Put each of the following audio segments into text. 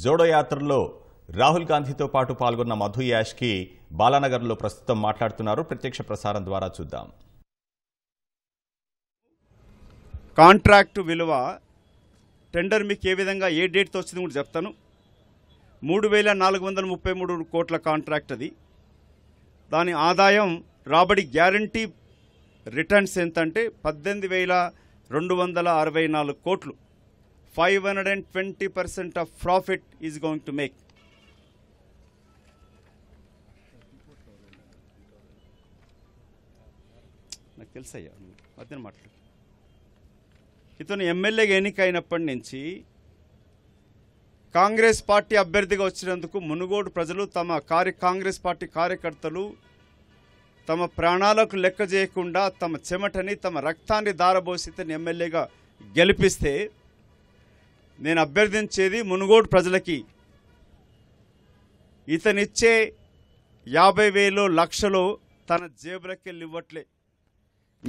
జోడో యాత్రలో రాహుల్ గాంధీతో పాటు పాల్గొన్న మధు యాష్కి బాలానగర్లో ప్రస్తుతం మాట్లాడుతున్నారు ప్రత్యక్ష ప్రసారం ద్వారా చూద్దాం కాంట్రాక్టు విలువ టెండర్ మీకు ఏ విధంగా ఏ డేట్తో వచ్చింది కూడా చెప్తాను మూడు వేల నాలుగు వందల ముప్పై మూడు కోట్ల కాంట్రాక్ట్ అది దాని ఆదాయం రాబడి గ్యారంటీ రిటర్న్స్ ఎంతంటే పద్దెనిమిది వేల రెండు వందల అరవై నాలుగు కోట్లు 520% of profit is going to make. నాకు తెలుసయ్యా మధ్యన మాట్లాడు ఇతను ఎమ్మెల్యేగా ఎన్నిక అయినప్పటి నుంచి కాంగ్రెస్ పార్టీ అభ్యర్థిగా వచ్చినందుకు మునుగోడు ప్రజలు తమ కార్య కాంగ్రెస్ పార్టీ కార్యకర్తలు తమ ప్రాణాలకు లెక్క చేయకుండా తమ చెమటని తమ రక్తాన్ని దారబోసి ఇతను ఎమ్మెల్యేగా గెలిపిస్తే నేను అభ్యర్థించేది మునుగోడు ప్రజలకి ఇతనిచ్చే యాభై వేలు లక్షలు తన జేబులకెళ్ళి ఇవ్వట్లే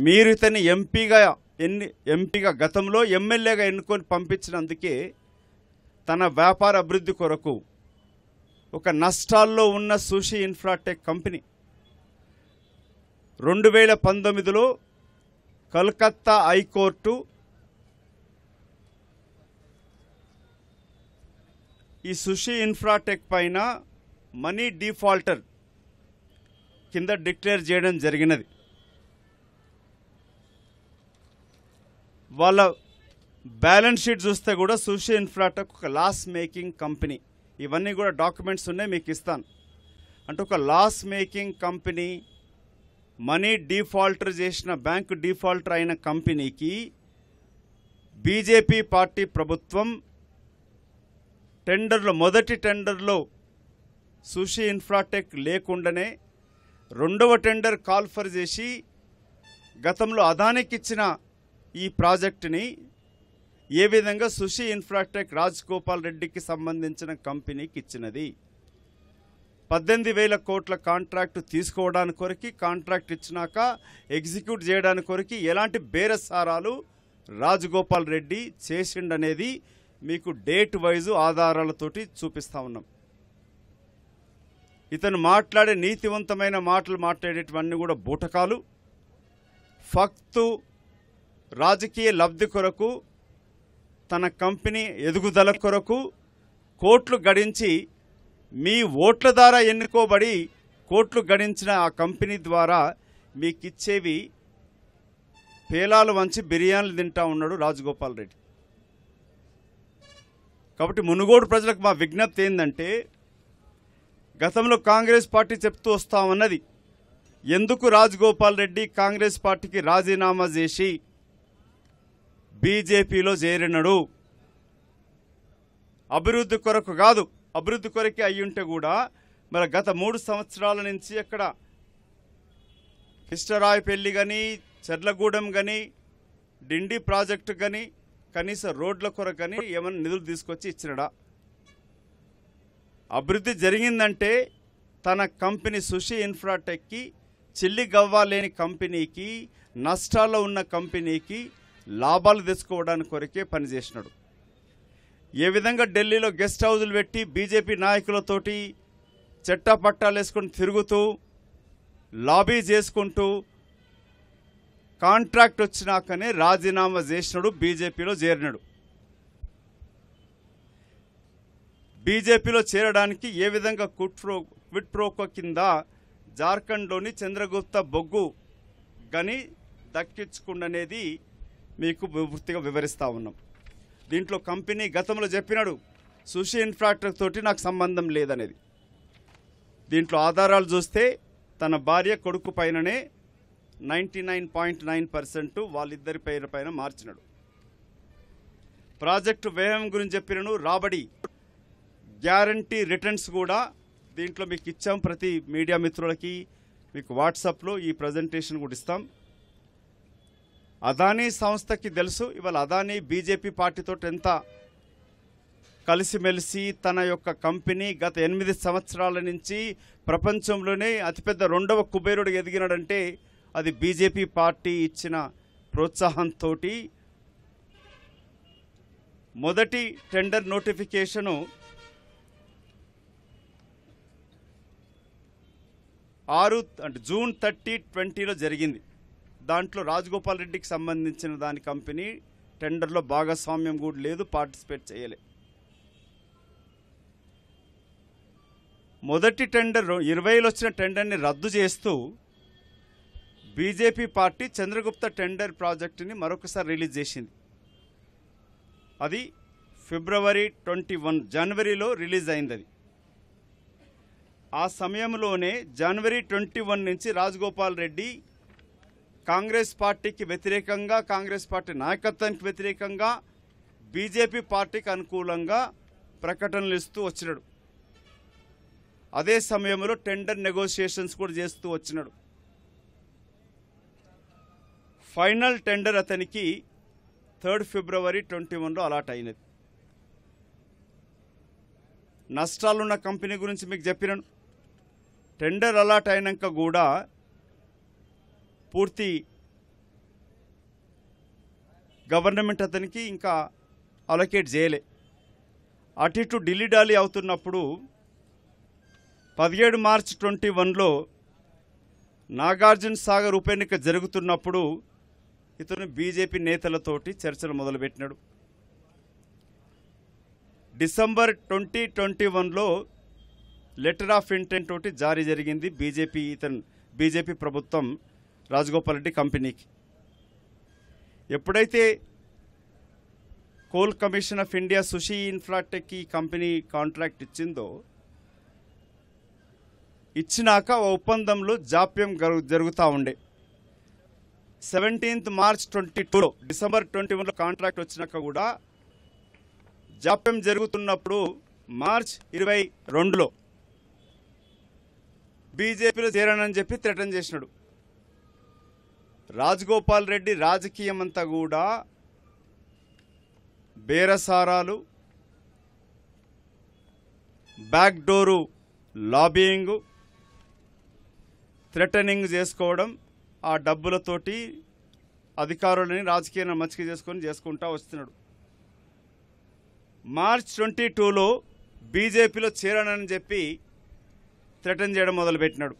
మీరు ఇతన్ని ఎంపీగా ఎన్ని ఎంపీగా గతంలో ఎమ్మెల్యేగా ఎన్నుకొని పంపించినందుకే తన వ్యాపార అభివృద్ధి కొరకు ఒక నష్టాల్లో ఉన్న సుషి ఇన్ఫ్రాటెక్ కంపెనీ రెండు వేల పంతొమ్మిదిలో కలకత్తా హైకోర్టు ఈ సుషి ఇన్ఫ్రాటెక్ పైన మనీ డిఫాల్టర్ కింద డిక్లేర్ చేయడం జరిగినది వాళ్ళ బ్యాలెన్స్ షీట్ చూస్తే కూడా సుషి ఇన్ఫ్రాటెక్ ఒక లాస్ మేకింగ్ కంపెనీ ఇవన్నీ కూడా డాక్యుమెంట్స్ ఉన్నాయి మీకు ఇస్తాను అంటే ఒక loss making company money defaulter చేసిన బ్యాంకు డిఫాల్టర్ అయిన కంపెనీకి బీజేపీ పార్టీ ప్రభుత్వం టెండర్లో మొదటి టెండర్లో సుషి ఇన్ఫ్రాటెక్ లేకుండానే రెండవ టెండర్ కాల్ఫర్ చేసి గతంలో అదానికి ఇచ్చిన ఈ ప్రాజెక్టుని ఏ విధంగా సుషి ఇన్ఫ్రాటెక్ రాజ్ గోపాల్ రెడ్డికి సంబంధించిన కంపెనీకి ఇచ్చినది పద్దెనిమిది వేల కోట్ల కాంట్రాక్టు తీసుకోవడానికి కొరకి కాంట్రాక్ట్ ఇచ్చినాక ఎగ్జిక్యూట్ చేయడానికి కొరకి ఎలాంటి బేరసారాలు రాజగోపాల్ రెడ్డి చేసిండనేది మీకు డేట్ వైజు ఆధారాలతోటి చూపిస్తూ ఉన్నాం ఇతను మాట్లాడే నీతివంతమైన మాటలు మాట్లాడేటివన్నీ కూడా బూటకాలు ఫక్తు రాజకీయ లబ్ధి కొరకు తన కంపెనీ ఎదుగుదల కొరకు కోట్లు గడించి మీ ఓట్ల ద్వారా ఎన్నుకోబడి కోట్లు గడించిన ఆ కంపెనీ ద్వారా మీకిచ్చేవి పేలాలు వంచి బిర్యానీలు తింటా ఉన్నాడు రాజగోపాల్ రెడ్డి కాబట్టి మునుగోడు ప్రజలకు మా విజ్ఞప్తి ఏంటంటే గతంలో కాంగ్రెస్ పార్టీ చెప్తూ వస్తామన్నది ఎందుకు రాజగోపాల్ రెడ్డి కాంగ్రెస్ పార్టీకి రాజీనామా చేసి బీజేపీలో చేరినడు అభివృద్ధి కొరకు కాదు అభివృద్ధి కొరకే అయ్యుంటే కూడా మరి గత మూడు సంవత్సరాల నుంచి అక్కడ కృష్ణరాయపల్లి కానీ చెర్లగూడెం కానీ డిండి ప్రాజెక్టు కానీ కనీసం రోడ్ల కొరకని ఏమైనా నిధులు తీసుకొచ్చి ఇచ్చినడా అభివృద్ధి జరిగిందంటే తన కంపెనీ సుషి ఇన్ఫ్రాటెక్కి చిల్లి గవ్వాలేని కంపెనీకి నష్టాల్లో ఉన్న కంపెనీకి లాభాలు తెచ్చుకోవడానికి కొరకే పనిచేసినాడు ఏ విధంగా ఢిల్లీలో గెస్ట్ హౌజులు పెట్టి బీజేపీ నాయకులతోటి చెట్టా పట్టాలు వేసుకొని తిరుగుతూ లాబీ చేసుకుంటూ కాంట్రాక్ట్ వచ్చినాకనే రాజీనామా చేసినాడు బీజేపీలో చేరినాడు బీజేపీలో చేరడానికి ఏ విధంగా కుట్రో క్విట్ ప్రోకో కింద జార్ఖండ్లోని చంద్రగుప్త బొగ్గు గని దక్కించుకుండనేది మీకు పూర్తిగా వివరిస్తూ ఉన్నాం దీంట్లో కంపెనీ గతంలో చెప్పినాడు సుషి ఇన్ఫ్రాక్టర్ తోటి నాకు సంబంధం లేదనేది దీంట్లో ఆధారాలు చూస్తే తన భార్య కొడుకు పైననే ninety nine point nine percent వాళ్ళిద్దరి పేరు పైన మార్చినాడు ప్రాజెక్టు వ్యయం గురించి చెప్పినను రాబడి గ్యారంటీ రిటర్న్స్ కూడా దీంట్లో మీకు ఇచ్చాం ప్రతి మీడియా మిత్రులకి మీకు వాట్సాప్లో ఈ ప్రజెంటేషన్ కూడా ఇస్తాం అదానీ సంస్థకి తెలుసు ఇవాళ అదానీ బీజేపీ పార్టీతో ఎంత కలిసిమెలిసి తన యొక్క కంపెనీ గత ఎనిమిది సంవత్సరాల నుంచి ప్రపంచంలోనే అతిపెద్ద రెండవ కుబేరుడు ఎదిగినాడంటే అది బీజేపీ పార్టీ ఇచ్చిన ప్రోత్సాహంతో మొదటి టెండర్ నోటిఫికేషను ఆరు అంటే జూన్ థర్టీ ట్వంటీలో జరిగింది దాంట్లో రాజగోపాల్ రెడ్డికి సంబంధించిన దాని కంపెనీ టెండర్లో భాగస్వామ్యం కూడా లేదు పార్టిసిపేట్ చేయలే మొదటి టెండర్ ఇరవైలో వచ్చిన టెండర్ని రద్దు చేస్తూ బీజేపీ పార్టీ చంద్రగుప్త టెండర్ ప్రాజెక్టుని మరొకసారి రిలీజ్ చేసింది అది ఫిబ్రవరి ట్వంటీ వన్ జనవరిలో రిలీజ్ అయింది అది ఆ సమయంలోనే జనవరి ట్వంటీ వన్ నుంచి రాజగోపాల్ రెడ్డి కాంగ్రెస్ పార్టీకి వ్యతిరేకంగా కాంగ్రెస్ పార్టీ నాయకత్వానికి వ్యతిరేకంగా బీజేపీ పార్టీకి అనుకూలంగా ప్రకటనలు ఇస్తూ వచ్చినాడు అదే సమయంలో టెండర్ నెగోషియేషన్స్ కూడా చేస్తూ వచ్చినాడు ఫైనల్ టెండర్ అతనికి థర్డ్ ఫిబ్రవరి ట్వంటీ వన్లో అలాట్ అయినది నష్టాలున్న కంపెనీ గురించి మీకు చెప్పినాను టెండర్ అలాట్ అయినాక కూడా పూర్తి గవర్నమెంట్ అతనికి ఇంకా అలొకేట్ చేయలే అటు ఇటు డాలీ అవుతున్నప్పుడు పదిహేడు మార్చ్ ట్వంటీ వన్లో నాగార్జున సాగర్ ఉప ఎన్నిక జరుగుతున్నప్పుడు ఇతను బీజేపీ నేతలతోటి చర్చలు మొదలుపెట్టినాడు డిసెంబర్ ట్వంటీ ట్వంటీ వన్లో లెటర్ ఆఫ్ ఇంటెంట్ ఒకటి జారీ జరిగింది బీజేపీ ఇతను బీజేపీ ప్రభుత్వం రాజగోపాల్ రెడ్డి కంపెనీకి ఎప్పుడైతే coal commission of India Sushee Infratech ఈ కంపెనీ కాంట్రాక్ట్ ఇచ్చిందో ఇచ్చినాక ఒప్పందంలో జాప్యం జరుగుతూ ఉండే సెవెంటీన్త్ మార్చ్ ట్వంటీ టూలో డిసెంబర్ ట్వంటీ వన్లో కాంట్రాక్ట్ వచ్చినాక కూడా జాప్యం జరుగుతున్నప్పుడు మార్చ్ ఇరవై రెండులో బీజేపీలో చేరానని చెప్పి థ్రెటన్ చేసినాడు రాజగోపాల్ రెడ్డి రాజకీయం అంతా కూడా బేరసారాలు బ్యాక్డోరు లాబియింగ్ థ్రెటనింగ్ చేసుకోవడం ఆ డబ్బులతోటి అధికారులని రాజకీయాన్ని మచ్చిక చేసుకొని చేసుకుంటా వస్తున్నాడు మార్చ్ ట్వంటీ టూలో బీజేపీలో చేరానని చెప్పి థ్రెటన్ చేయడం మొదలుపెట్టినాడు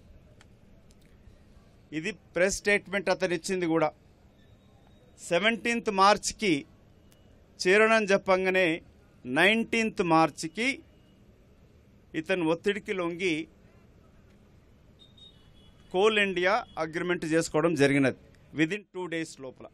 ఇది ప్రెస్ స్టేట్మెంట్ అతను ఇచ్చింది కూడా సెవెంటీన్త్ మార్చ్కి చేరనని చెప్పంగానే నైన్టీన్త్ మార్చ్కి ఇతను ఒత్తిడికి లొంగి కోల్ ఇండియా అగ్రిమెంట్ చేసుకోవడం జరిగినది విదిన్ టూ డేస్ లోపల